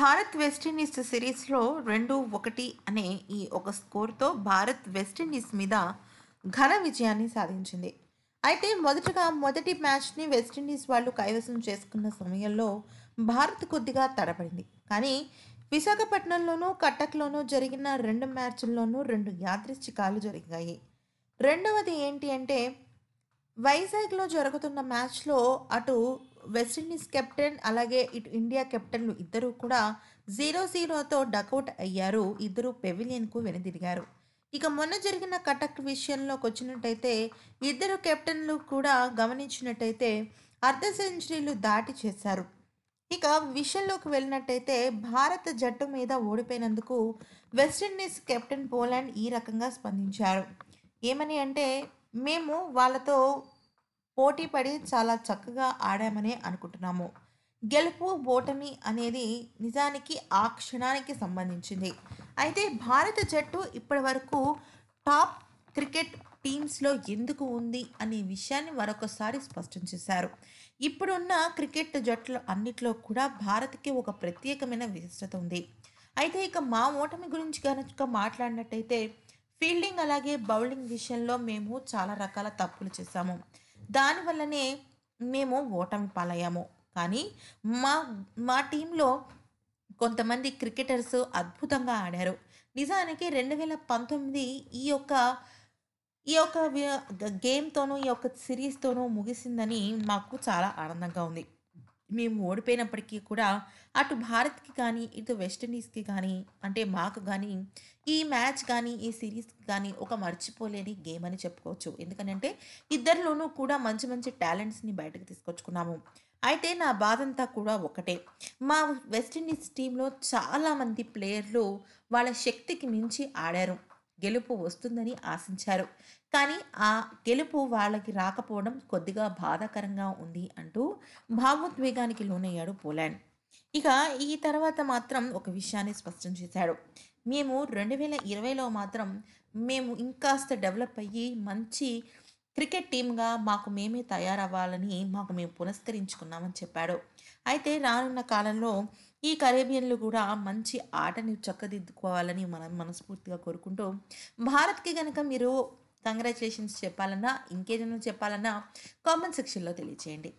Bharat West Indies సిరీస్లో రెండు ఒకటి అనే ఈ ఒక స్కోర్తో భారత్ వెస్టిండీస్ మీద ఘన విజయాన్ని సాధించింది అయితే మొదటగా మొదటి మ్యాచ్ని వెస్టిండీస్ వాళ్ళు కైవసం చేసుకున్న సమయంలో భారత్ కొద్దిగా తడబడింది కానీ విశాఖపట్నంలోనూ కట్టక్లోనూ జరిగిన రెండు మ్యాచ్ల్లోనూ రెండు యాదృశ్చికాలు జరిగాయి రెండవది ఏంటి అంటే వైజాగ్లో జరుగుతున్న మ్యాచ్లో అటు వెస్టిండీస్ కెప్టెన్ అలాగే ఇటు ఇండియా కెప్టెన్లు ఇద్దరూ కూడా జీరో జీరోతో డకౌట్ అయ్యారు ఇద్దరు పెవిలియన్కు వెనుదిరిగారు ఇక మొన్న జరిగిన కటక్ విషయంలోకి వచ్చినట్టయితే ఇద్దరు కెప్టెన్లు కూడా గమనించినట్టయితే అర్ధ సెంచరీలు దాటి చేశారు ఇక విషయంలోకి వెళ్ళినట్టయితే భారత జట్టు మీద ఓడిపోయినందుకు వెస్టిండీస్ కెప్టెన్ పోలాండ్ ఈ రకంగా స్పందించారు ఏమని అంటే మేము వాళ్ళతో పోటీ పడి చాలా చక్కగా ఆడామనే అనుకుంటున్నాము గెలుపు ఓటమి అనేది నిజానికి ఆ క్షణానికి సంబంధించింది అయితే భారత జట్టు ఇప్పటి వరకు టాప్ క్రికెట్ టీమ్స్లో ఎందుకు ఉంది అనే విషయాన్ని మరొకసారి స్పష్టం చేశారు ఇప్పుడున్న క్రికెట్ జట్లు అన్నిట్లో కూడా భారత్కి ఒక ప్రత్యేకమైన విశిష్టత ఉంది అయితే ఇక మా ఓటమి గురించి కనుక మాట్లాడినట్టయితే ఫీల్డింగ్ అలాగే బౌలింగ్ విషయంలో మేము చాలా రకాల తప్పులు చేశాము దానివల్లనే మేము ఓటమి పాలయ్యాము కానీ మా మా టీంలో కొంతమంది క్రికెటర్స్ అద్భుతంగా ఆడారు నిజానికి రెండు వేల పంతొమ్మిది ఈ యొక్క ఈ యొక్క గేమ్తోనూ ఈ యొక్క సిరీస్తోనూ ముగిసిందని మాకు చాలా ఆనందంగా ఉంది మేము ఓడిపోయినప్పటికీ కూడా అటు భారత్కి కానీ ఇటు వెస్టిండీస్కి కానీ అంటే మాకు కానీ ఈ మ్యాచ్ కానీ ఈ సిరీస్కి కానీ ఒక మర్చిపోలేని గేమ్ అని చెప్పుకోవచ్చు ఎందుకంటే ఇద్దరిలోనూ కూడా మంచి మంచి టాలెంట్స్ని బయటకు తీసుకొచ్చుకున్నాము అయితే నా బాధంతా కూడా ఒకటే మా వెస్టిండీస్ టీంలో చాలామంది ప్లేయర్లు వాళ్ళ శక్తికి మించి ఆడారు గెలుపు వస్తుందని ఆశించారు కానీ ఆ గెలుపు వాళ్ళకి రాకపోవడం కొద్దిగా బాధాకరంగా ఉంది అంటూ భావోద్వేగానికి లోనయ్యాడు పోలాండ్ ఇక ఈ తర్వాత మాత్రం ఒక విషయాన్ని స్పష్టం చేశాడు మేము రెండు వేల ఇరవైలో మాత్రం మేము ఇంకాస్త డెవలప్ అయ్యి మంచి క్రికెట్ టీమ్గా మాకు మేమే తయారవ్వాలని మాకు మేము పునస్కరించుకున్నామని చెప్పాడు అయితే రానున్న కాలంలో ఈ కరేబియన్లు కూడా మంచి ఆటని చక్కదిద్దుకోవాలని మనం మనస్ఫూర్తిగా కోరుకుంటూ భారత్కి కనుక మీరు కంగ్రాచులేషన్స్ చెప్పాలన్నా ఇంకేదైనా చెప్పాలన్నా కామెంట్ సెక్షన్లో తెలియచేయండి